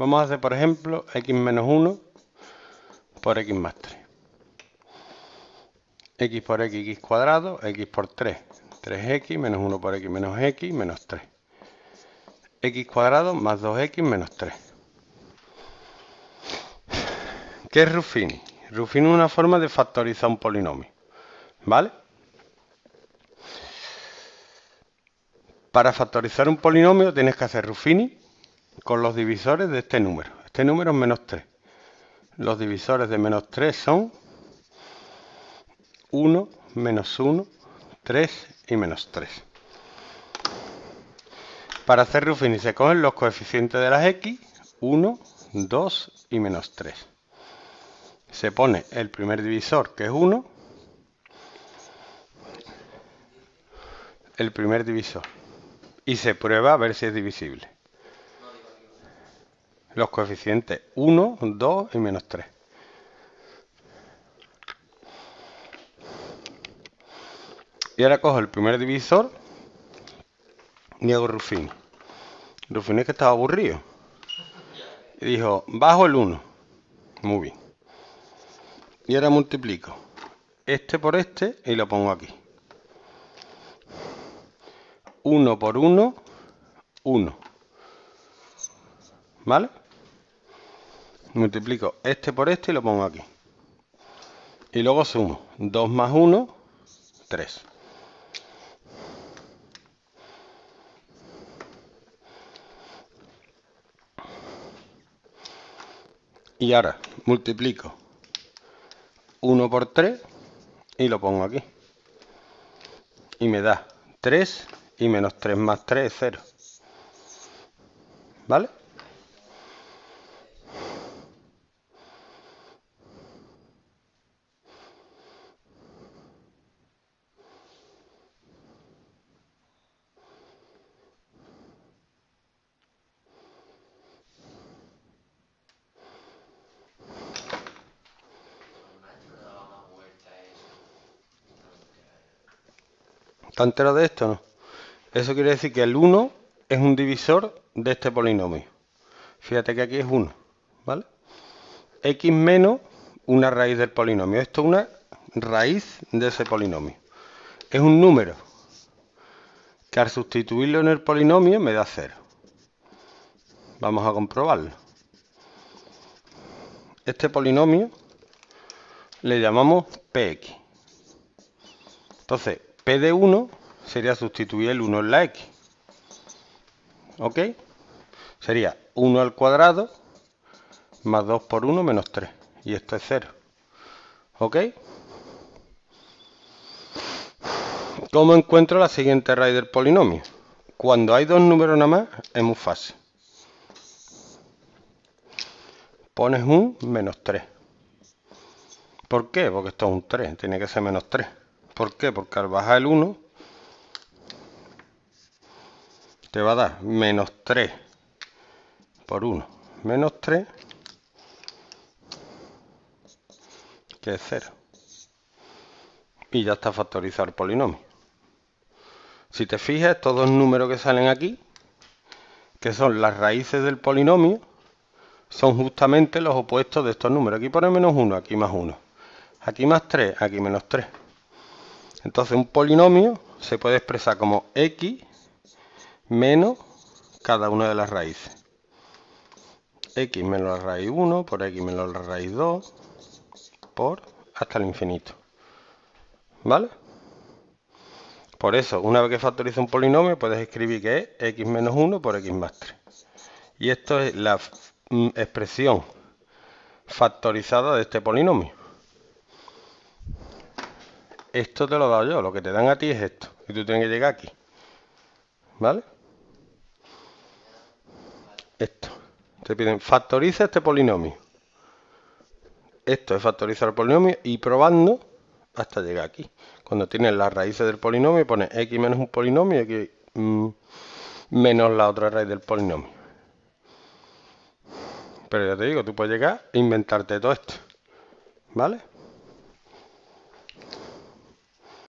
Vamos a hacer, por ejemplo, x menos 1 por x más 3. x por x, x cuadrado, x por 3, 3x, menos 1 por x menos x, menos 3. x cuadrado más 2x menos 3. ¿Qué es Ruffini? Ruffini es una forma de factorizar un polinomio. ¿Vale? Para factorizar un polinomio tienes que hacer Ruffini, con los divisores de este número. Este número es menos 3. Los divisores de menos 3 son 1, menos 1, 3 y menos 3. Para hacer Ruffini se cogen los coeficientes de las x, 1, 2 y menos 3. Se pone el primer divisor, que es 1, el primer divisor, y se prueba a ver si es divisible los coeficientes 1, 2 y menos 3. Y ahora cojo el primer divisor y hago Rufino. Rufino es que estaba aburrido. Y dijo, bajo el 1. Muy bien. Y ahora multiplico este por este y lo pongo aquí. 1 por 1, 1. ¿Vale? multiplico este por este y lo pongo aquí. Y luego sumo 2 más 1, 3. Y ahora multiplico 1 por 3 y lo pongo aquí. Y me da 3 y menos 3 más 3 es 0. ¿Vale? ¿Está de esto? No? Eso quiere decir que el 1 es un divisor de este polinomio. Fíjate que aquí es 1, ¿vale? x menos una raíz del polinomio. Esto es una raíz de ese polinomio. Es un número que al sustituirlo en el polinomio me da 0. Vamos a comprobarlo. Este polinomio le llamamos px. Entonces, P de 1 sería sustituir el 1 en la X. ¿Ok? Sería 1 al cuadrado más 2 por 1 menos 3. Y esto es 0. ¿Ok? ¿Cómo encuentro la siguiente raíz del polinomio? Cuando hay dos números nada más, es muy fácil. Pones un menos 3. ¿Por qué? Porque esto es un 3, tiene que ser menos 3. ¿Por qué? Porque al bajar el 1 te va a dar menos 3 por 1, menos 3, que es 0. Y ya está factorizado el polinomio. Si te fijas, estos dos números que salen aquí, que son las raíces del polinomio, son justamente los opuestos de estos números. Aquí pone menos 1, aquí más 1. Aquí más 3, aquí menos 3. Entonces un polinomio se puede expresar como x menos cada una de las raíces. x menos la raíz 1 por x menos la raíz 2 por hasta el infinito. ¿Vale? Por eso, una vez que factoriza un polinomio, puedes escribir que es x menos 1 por x más 3. Y esto es la mm, expresión factorizada de este polinomio. Esto te lo he dado yo, lo que te dan a ti es esto. Y tú tienes que llegar aquí. ¿Vale? Esto. Te piden, factoriza este polinomio. Esto es factorizar el polinomio y probando hasta llegar aquí. Cuando tienes las raíces del polinomio, pones x menos un polinomio y x mm, menos la otra raíz del polinomio. Pero ya te digo, tú puedes llegar e inventarte todo esto. ¿Vale?